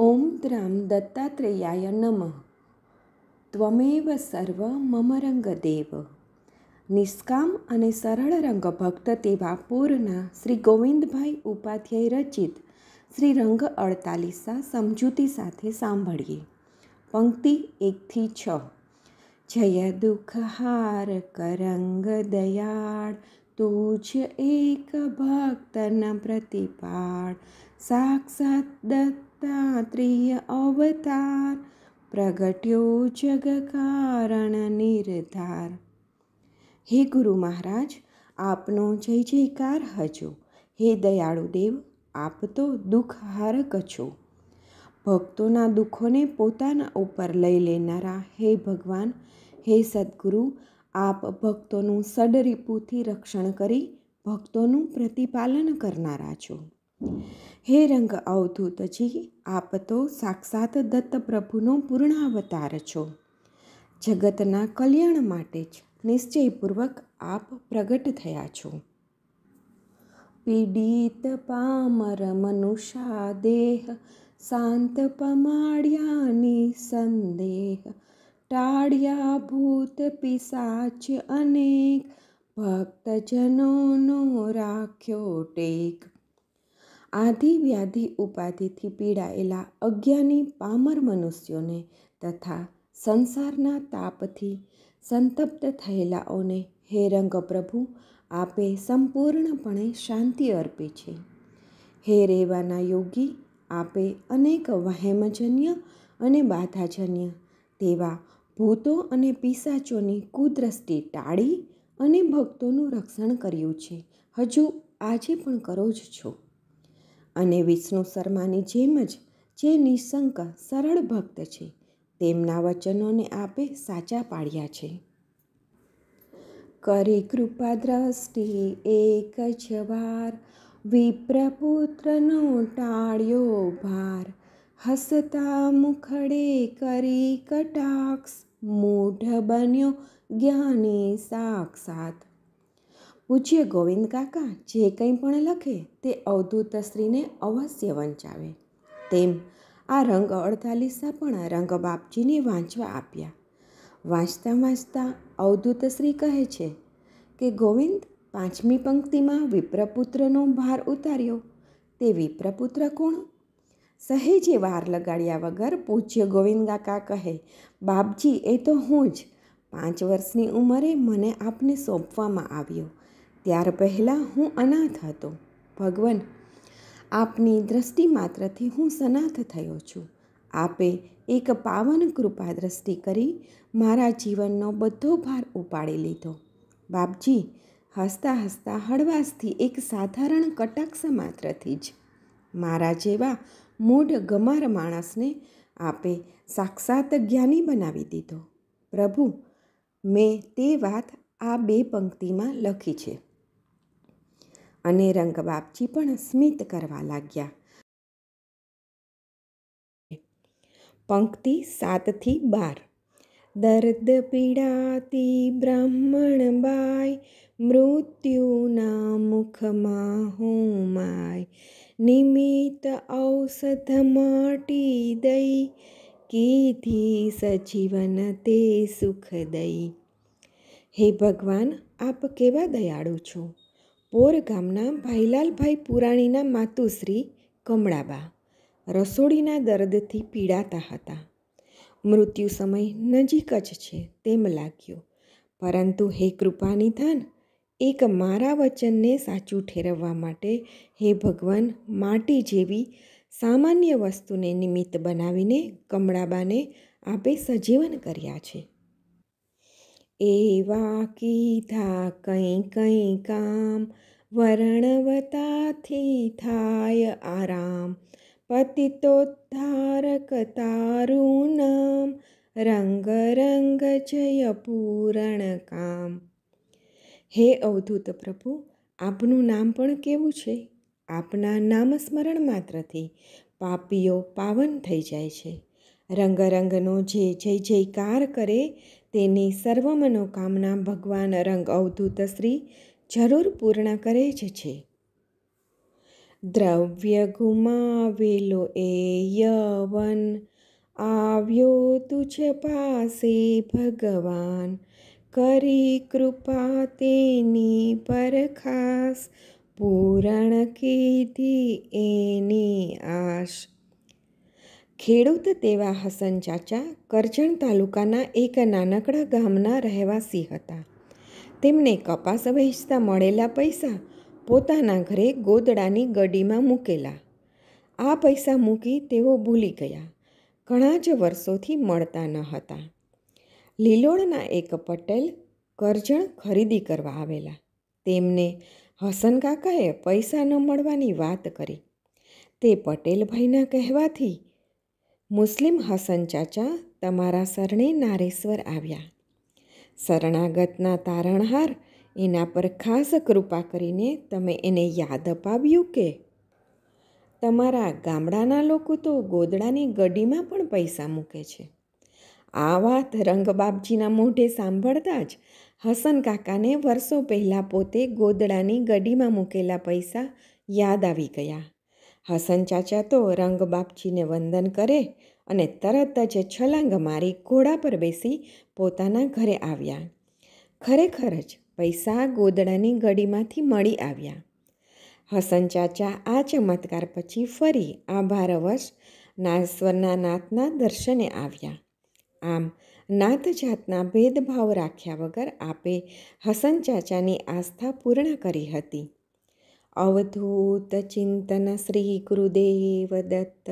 ઓમ ત્રામ દત્તાત્રેયાય નમ ત્વમેવ સર્વ મમ રંગ દેવ નિષ્કામ અને સરળ રંગ ભક્ત તેવા પૂરના શ્રી ગોવિંદભાઈ ઉપાધ્યાય રચિત શ્રી રંગ અડતાલીસા સમજૂતી સાથે સાંભળીએ પંક્તિ એકથી છ જય દુઃખ હાર કરંગ દયાળ તુજ એક ભક્તન પ્રતિપાળ સાક્ષાત દત્ત દત્તાત્રેય અવતાર પ્રગટ્યો જગ કારણ નિર્ધાર હે ગુરુ મહારાજ આપનો જય જયકાર હજો હે દયાળુ દેવ આપ તો દુઃખહારક છો ભક્તોના દુઃખોને પોતાના ઉપર લઈ લેનારા હે ભગવાન હે સદગુરુ આપ ભક્તોનું સડરીપુથી રક્ષણ કરી ભક્તોનું પ્રતિપાલન કરનારા છો હે રંગ અવધૂતજી આપ તો સાક્ષાત દત્ત પ્રભુનો પૂર્ણાવતાર છો જગતના કલ્યાણ માટે જ નિશ્ચયપૂર્વક આપ પ્રગટ થયા છો પીડિત પામર મનુષા દેહ શાંત પમાડ્યાની સંદેહ ટાળ્યા ભૂત પિસાચ અનેક ભક્તજનોનો રાખ્યો ટેક આધિ વ્યાધિ ઉપાધિથી પીડાયેલા અજ્ઞાની પામર મનુષ્યોને તથા સંસારના તાપથી સંતપ્ત થયેલાઓને હે રંગ પ્રભુ આપે સંપૂર્ણપણે શાંતિ અર્પે છે હે રેવાના યોગી આપે અનેક વહેમજન્ય અને બાધાજન્ય તેવા ભૂતો અને પિસાચોની કુદ્રષ્ટિ ટાળી અને ભક્તોનું રક્ષણ કર્યું છે હજુ આજે પણ કરો જ છો અને વિષ્ણુ શર્માની જેમ જ જે નિસંક સરળ ભક્ત છે તેમના વચનોને આપે સાચા પાડ્યા છે કરી કૃપા દ્રષ્ટિ એક જ વાર વિપ્રપુત્રનો ટાળ્યો ભાર હસતા મુખડે કરી કટાક્ષ મૂઢ બન્યો જ્ઞાની સાક્ષાત પૂજ્ય ગોવિંદ કાકા જે કંઈ પણ લખે તે અવધૂત સ્ત્રીને અવશ્ય વંચાવે તેમ આ રંગ અડતાલીસા પણ રંગ બાપજીને વાંચવા આપ્યા વાંચતા વાંચતા અવધૂત શ્રી કહે છે કે ગોવિંદ પાંચમી પંક્તિમાં વિપ્રપુત્રનો ભાર ઉતાર્યો તે વિપ્રપુત્ર કોણ સહેજે વાર લગાડ્યા વગર પૂજ્ય ગોવિંદ કાકા કહે બાપજી એ તો હું જ પાંચ વર્ષની ઉંમરે મને આપને સોંપવામાં આવ્યો ત્યાર પહેલાં હું અનાથ હતો ભગવાન આપની દ્રષ્ટિ માત્રથી હું સનાથ થયો છું આપે એક પાવન કૃપા દ્રષ્ટિ કરી મારા જીવનનો બધો ભાર ઉપાડી લીધો બાપજી હસતા હસતા હળવાશથી એક સાધારણ કટાક્ષ માત્રથી જ મારા જેવા મૂઢ ગમાર માણસને આપે સાક્ષાત જ્ઞાની બનાવી દીધો પ્રભુ મેં તે વાત આ બે પંક્તિમાં લખી છે અને રંગબાપજી પણ સ્મિત કરવા લાગ્યા પંક્તિ સાતથી બાર દર્દ પીડાતી બ્રાહ્મણ બાય મૃત્યુના મુખમાં હું માય નિમિત્ત ઔષધ માટી દઈ કીધી સજીવન તે સુખ દઈ હે ભગવાન આપ કેવા દયાળુ છો પોર ગામના ભાઈલાલભાઈ પુરાણીના માતુશ્રી કમળાબા રસોડીના દર્દથી પીડાતા હતા મૃત્યુ સમય નજીક જ છે તેમ લાગ્યું પરંતુ હે કૃપાની કૃપાનિધાન એક મારા વચનને સાચું ઠેરવવા માટે હે ભગવાન માટી જેવી સામાન્ય વસ્તુને નિમિત્ત બનાવીને કમળાબાને આપે સજીવન કર્યા છે એવા કીધા કંઈ કંઈ કામ વરણવતાથી થાય આરામ પતિતોદ્ધારક તારું નામ રંગ રંગ જય પૂરણ કામ હે અવધૂત પ્રભુ આપનું નામ પણ કેવું છે આપના નામસ્મરણ માત્રથી પાપીઓ પાવન થઈ જાય છે રંગરંગનો જે જય જયકાર કરે તેની સર્વ મનોકામના ભગવાન રંગ અવધૂત શ્રી જરૂર પૂર્ણ કરે જ છે દ્રવ્ય ગુમાવેલો એ યવન આવ્યો તુજ પાસે ભગવાન કરી કૃપા તેની પર ખાસ પૂરણ કીધી એની આશ ખેડૂત તેવા હસન ચાચા કરજણ તાલુકાના એક નાનકડા ગામના રહેવાસી હતા તેમને કપાસ વહેંચતા મળેલા પૈસા પોતાના ઘરે ગોદડાની ગડીમાં મૂકેલા આ પૈસા મૂકી તેઓ ભૂલી ગયા ઘણા જ વર્ષોથી મળતા ન હતા લીલોડના એક પટેલ કરજણ ખરીદી કરવા આવેલા તેમને હસન કાકાએ પૈસા ન મળવાની વાત કરી તે પટેલભાઈના કહેવાથી મુસ્લિમ હસન ચાચા તમારા શરણે નારેશ્વર આવ્યા શરણાગતના તારણહાર એના પર ખાસ કૃપા કરીને તમે એને યાદ અપાવ્યું કે તમારા ગામડાના લોકો તો ગોદડાની ગડીમાં પણ પૈસા મૂકે છે આ વાત રંગબાપજીના મોઢે સાંભળતા જ હસન કાકાને વર્ષો પહેલાં પોતે ગોદડાની ગડીમાં મૂકેલા પૈસા યાદ આવી ગયા હસન ચાચા તો રંગ બાપજીને વંદન કરે અને તરત જ છલાંગ મારી ઘોડા પર બેસી પોતાના ઘરે આવ્યા ખરેખર જ પૈસા ગોદડાની ગડીમાંથી મળી આવ્યા હસન ચાચા આ ચમત્કાર પછી ફરી આભારવશ નાસવરના નાથના દર્શને આવ્યા આમ નાથ જાતના ભેદભાવ રાખ્યા વગર આપે હસન ચાચાની આસ્થા પૂર્ણ કરી હતી अवधूतचिन्तनश्रीकृतेव दत्त